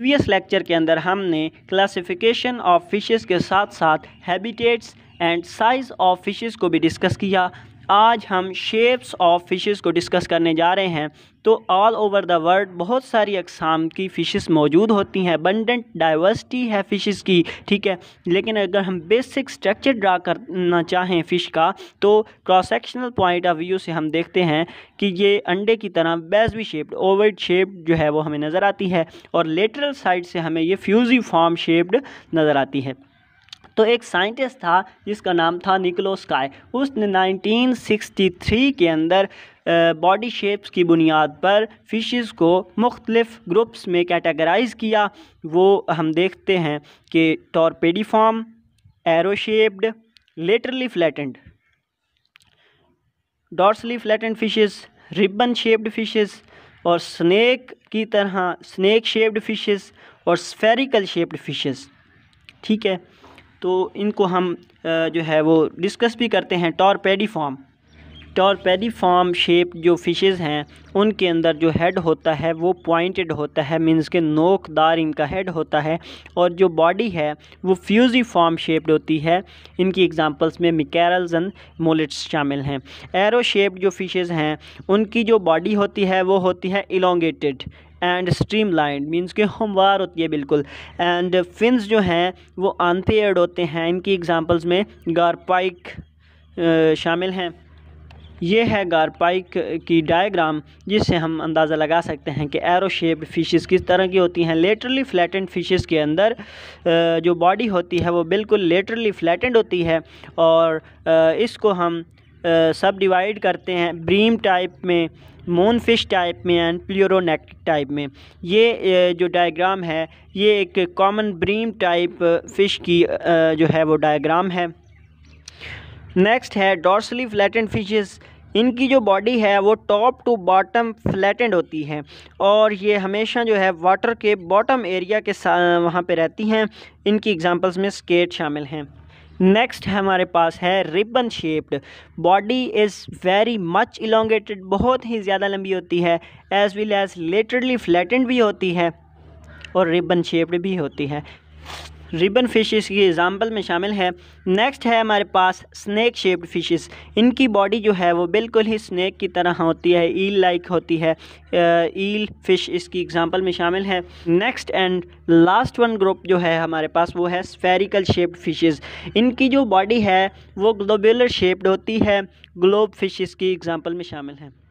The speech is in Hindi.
प्रीवियस लेक्चर के अंदर हमने क्लासिफिकेशन ऑफ फिशेस के साथ साथ habitats and size of fishes को भी डिस्कस किया आज हम शेप्स ऑफ फ़िशेस को डिस्कस करने जा रहे हैं तो ऑल ओवर द वर्ल्ड बहुत सारी अकसाम की फ़िशेस मौजूद होती हैं बंडेंट डाइवर्सिटी है फ़िशेस की ठीक है लेकिन अगर हम बेसिक स्ट्रक्चर ड्रा करना चाहें फ़िश का तो क्रॉसक्शनल पॉइंट ऑफ व्यू से हम देखते हैं कि ये अंडे की तरह बेजवी शेप्ड ओवर शेप्ड जो है वो हमें नज़र आती है और लेटरल साइड से हमें ये फ्यूज़ी फॉर्म शेप्ड नज़र आती है तो एक साइंटिस्ट था जिसका नाम था निकलोस काय उसने 1963 के अंदर बॉडी शेप्स की बुनियाद पर फिशेस को मुख्तलिफ़ ग्रुप्स में कैटेगराइज किया वो हम देखते हैं कि torpediform arrow shaped laterally flattened dorsally flattened fishes ribbon shaped fishes और स्नैक की तरह स्नैक शेप्ड फिशेस और स्फेरिकल शेप्ड फिशेस ठीक है तो इनको हम जो है वो डिस्कस भी करते हैं torpediform torpediform shape जो फिशेस हैं उनके अंदर जो हेड होता है वो पॉइंटेड होता है मींस के नोकदार इनका हेड होता है और जो बॉडी है वो फ्यूज़ी फॉर्म शेप्ड होती है इनकी एग्जांपल्स में मिकैरल्स एंड मोलिट्स शामिल हैं एरो शेप्ड जो फिशेस हैं उनकी जो बॉडी होती है वो होती है elongated and streamlined means के हमवार होती है बिल्कुल एंड फिन्स जो हैं वो अनपेयर्ड होते हैं इनकी एग्जांपल्स में गारपाइक शामिल हैं ये है गारपाइक की डायग्राम जिससे हम अंदाज़ा लगा सकते हैं कि एरो शेप्ड फिशेस किस तरह की होती हैं लेटरली फ्लैटेंड फिशेस के अंदर जो बॉडी होती है वो बिल्कुल लेटरली फ्लैटेंड होती है और इसको हम सब डिवाइड करते हैं ब्रीम टाइप में मोन फिश टाइप में एंड प्लियोरोनेक टाइप में ये जो डायग्राम है ये एक कॉमन ब्रीम टाइप फ़िश की जो है वो डायग्राम है नेक्स्ट है डॉर्सली फ्लैटेंड फिशेस इनकी जो बॉडी है वो टॉप टू बॉटम फ्लैटेंड होती है और ये हमेशा जो है वाटर के बॉटम एरिया के वहाँ पे रहती हैं इनकी एग्जांपल्स में स्केट शामिल हैं नेक्स्ट हमारे पास है ribbon shaped body is very much elongated बहुत ही ज़्यादा लंबी होती है as well as laterally flattened भी होती है और रिबन शेप्ड भी होती है रिबन फिशेस की एग्ज़ाम्पल में शामिल है नेक्स्ट है हमारे पास स्नैक शेप्ड फिशेस इनकी बॉडी जो है वो बिल्कुल ही स्नैक की तरह होती है ईल लाइक होती है ईल फिश इसकी एग्ज़ाम्पल में शामिल है next and last one group जो है हमारे पास वो है स्फेरिकल शेप्ड फिश इनकी जो बॉडी है वो ग्लोबुलर शेप्ड होती है ग्लोब फिश की एग्ज़ाम्पल में शामिल है